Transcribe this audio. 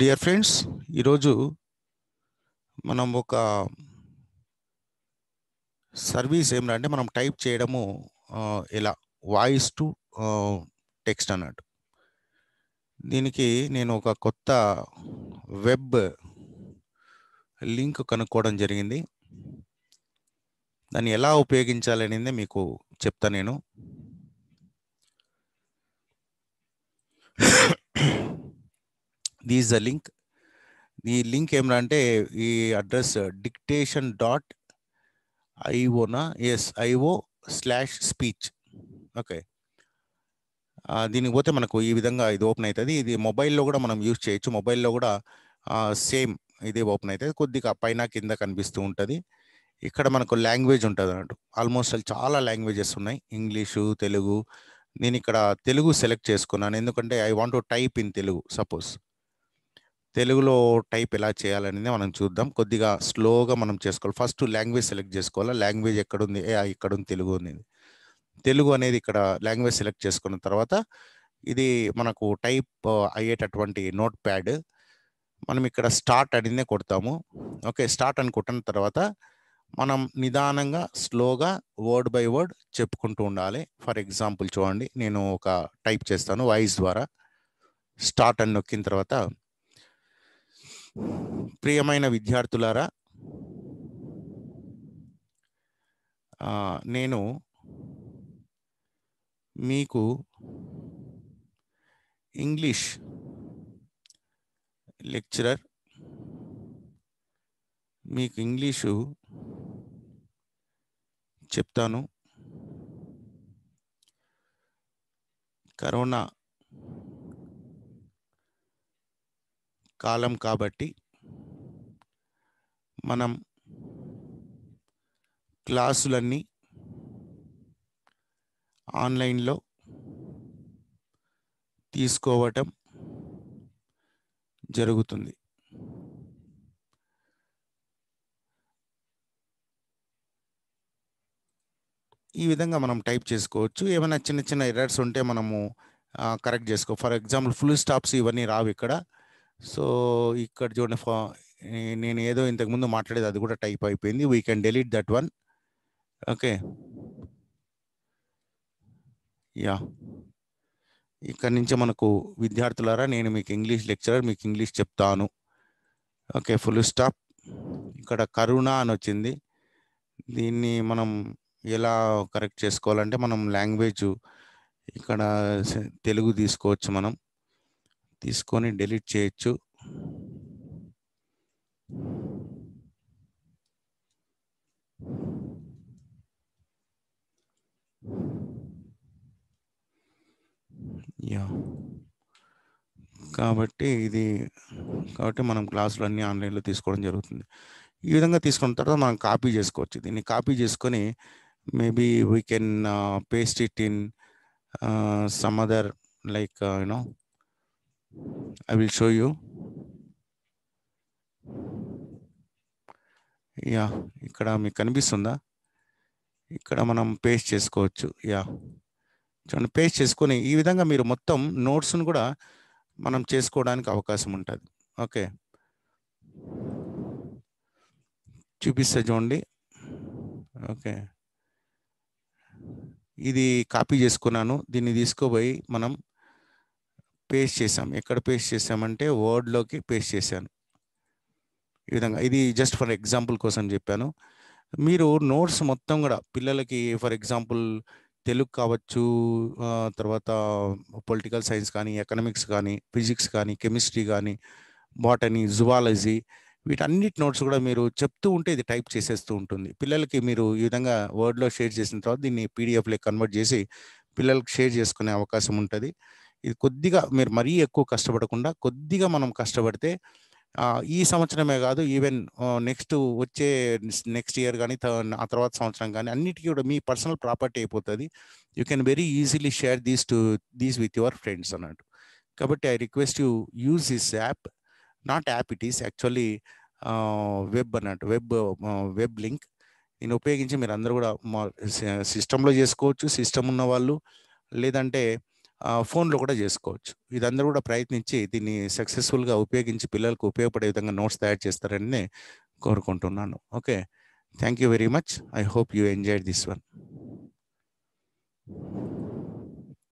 Dear friends ఈరోజు మనం ఒక సర్వీస్ ఏమిటంటే మనం టైప్ చేయడము ఇలా వాయిస్ టు టెక్స్ట్ అన్నట్టు దీనికి నేను ఒక కొత్త వెబ్ లింక్ కనుక్కోవడం జరిగింది దాన్ని ఎలా ఉపయోగించాలనేది మీకు చెప్తా నేను దిస్ ద లింక్ ఈ లింక్ ఏమన్నా అంటే ఈ అడ్రస్ డిక్టేషన్ డాట్ ఐఓనా ఎస్ ఐఓ స్లాష్ స్పీచ్ ఓకే దీనికి పోతే మనకు ఈ విధంగా ఇది ఓపెన్ అవుతుంది ఇది మొబైల్లో కూడా మనం యూజ్ చేయొచ్చు మొబైల్లో కూడా సేమ్ ఇదే ఓపెన్ అవుతుంది కొద్దిగా పైన కింద కనిపిస్తూ ఉంటుంది ఇక్కడ మనకు లాంగ్వేజ్ ఉంటుంది అన్నట్టు ఆల్మోస్ట్ చాలా లాంగ్వేజెస్ ఉన్నాయి ఇంగ్లీషు తెలుగు నేను ఇక్కడ తెలుగు సెలెక్ట్ చేసుకున్నాను ఎందుకంటే I want to type in Telugu suppose తెలుగులో టైప్ ఎలా చేయాలనేది మనం చూద్దాం కొద్దిగా స్లోగా మనం చేసుకోవాలి ఫస్ట్ లాంగ్వేజ్ సెలెక్ట్ చేసుకోవాలి లాంగ్వేజ్ ఎక్కడుంది ఏ ఇక్కడుంది తెలుగు అనేది తెలుగు అనేది ఇక్కడ లాంగ్వేజ్ సెలెక్ట్ చేసుకున్న తర్వాత ఇది మనకు టైప్ అయ్యేటటువంటి నోట్ ప్యాడ్ మనం ఇక్కడ స్టార్ట్ అనేది కొడతాము ఓకే స్టార్ట్ అని కొట్టిన తర్వాత మనం నిదానంగా స్లోగా వర్డ్ బై వర్డ్ చెప్పుకుంటూ ఉండాలి ఫర్ ఎగ్జాంపుల్ చూడండి నేను ఒక టైప్ చేస్తాను వాయిస్ ద్వారా స్టార్ట్ అని నొక్కిన తర్వాత ప్రియమైన విద్యార్థులారా నేను మీకు ఇంగ్లీష్ లెక్చరర్ మీకు ఇంగ్లీషు చెప్తాను కరోనా కాలం కాబట్టి మనం క్లాసులన్నీ ఆన్లైన్లో తీసుకోవటం జరుగుతుంది ఈ విధంగా మనం టైప్ చేసుకోవచ్చు ఏమైనా చిన్న చిన్న ఎర్రర్స్ ఉంటే మనము కరెక్ట్ చేసుకో ఫర్ ఎగ్జాంపుల్ ఫుల్ స్టాప్స్ ఇవన్నీ రావు ఇక్కడ సో ఇక్కడ చూడండి ఫా నేను ఏదో ఇంతకుముందు మాట్లాడేది అది కూడా టైప్ అయిపోయింది we can delete that one okay yeah ఇక్కడ నుంచి మనకు విద్యార్థులారా నేను మీకు ఇంగ్లీష్ లెక్చరర్ మీకు ఇంగ్లీష్ చెప్తాను ఓకే ఫుల్ స్టాప్ ఇక్కడ కరుణ అని వచ్చింది దీన్ని మనం ఎలా కరెక్ట్ చేసుకోవాలంటే మనం లాంగ్వేజ్ ఇక్కడ తెలుగు తీసుకోవచ్చు మనం తీసుకొని డిలీట్ చేయొచ్చు యా కాబట్టి ఇది కాబట్టి మనం క్లాసులు అన్నీ ఆన్లైన్లో తీసుకోవడం జరుగుతుంది ఈ విధంగా తీసుకున్న తర్వాత మనం కాపీ చేసుకోవచ్చు దీన్ని కాపీ చేసుకొని maybe we can paste it in some other like you know I will show you. Yeah ఇక్కడ మీకు కనిపిస్తుందా ఇక్కడ మనం పేస్ట్ చేసుకోవచ్చు యా చూడండి పేస్ట్ చేసుకొని ఈ విధంగా మీరు మొత్తం నోట్స్ను కూడా మనం చేసుకోవడానికి అవకాశం ఉంటుంది ఓకే చూపిస్తా చూడండి ఓకే ఇది కాపీ చేసుకున్నాను దీన్ని తీసుకుపోయి మనం పేస్ట్ చేసాం ఎక్కడ పేస్ట్ చేసామంటే వర్డ్లోకి పేస్ట్ చేశాను ఈ విధంగా ఇది జస్ట్ ఫర్ ఎగ్జాంపుల్ కోసం చెప్పాను మీరు నోట్స్ మొత్తం కూడా పిల్లలకి ఫర్ ఎగ్జాంపుల్ తెలుగు కావచ్చు తర్వాత పొలిటికల్ సైన్స్ కానీ ఎకనమిక్స్ కానీ ఫిజిక్స్ కానీ కెమిస్ట్రీ కానీ బాటనీ జువాలజీ వీటన్నిటి నోట్స్ కూడా మీరు చెప్తూ ఉంటే ఇది టైప్ చేసేస్తూ ఉంటుంది పిల్లలకి మీరు ఈ విధంగా వర్డ్లో షేర్ చేసిన తర్వాత దీన్ని పీడిఎఫ్లో కన్వర్ట్ చేసి పిల్లలకు షేర్ చేసుకునే అవకాశం ఉంటుంది ఇది కొద్దిగా మీరు మరీ ఎక్కువ కష్టపడకుండా కొద్దిగా మనం కష్టపడితే ఈ సంవత్సరమే కాదు ఈవెన్ నెక్స్ట్ వచ్చే నెక్స్ట్ ఇయర్ కానీ ఆ తర్వాత సంవత్సరం కానీ అన్నిటికీ కూడా మీ పర్సనల్ ప్రాపర్టీ అయిపోతుంది you can very easily share these to these with your friends అన్నట్టు కాబట్టి I request you use this app not app it is actually web అన్నట్టు వెబ్ వెబ్ లింక్ దీన్ని ఉపయోగించి మీరు అందరూ కూడా మా సిస్టంలో చేసుకోవచ్చు సిస్టమ్ ఉన్న వాళ్ళు లేదంటే ఫోన్లో కూడా చేసుకోవచ్చు ఇదందరూ కూడా ప్రయత్నించి దీన్ని సక్సెస్ఫుల్గా ఉపయోగించి పిల్లలకు ఉపయోగపడే విధంగా నోట్స్ తయారు చేస్తారని కోరుకుంటున్నాను okay thank you very much I hope you enjoy this one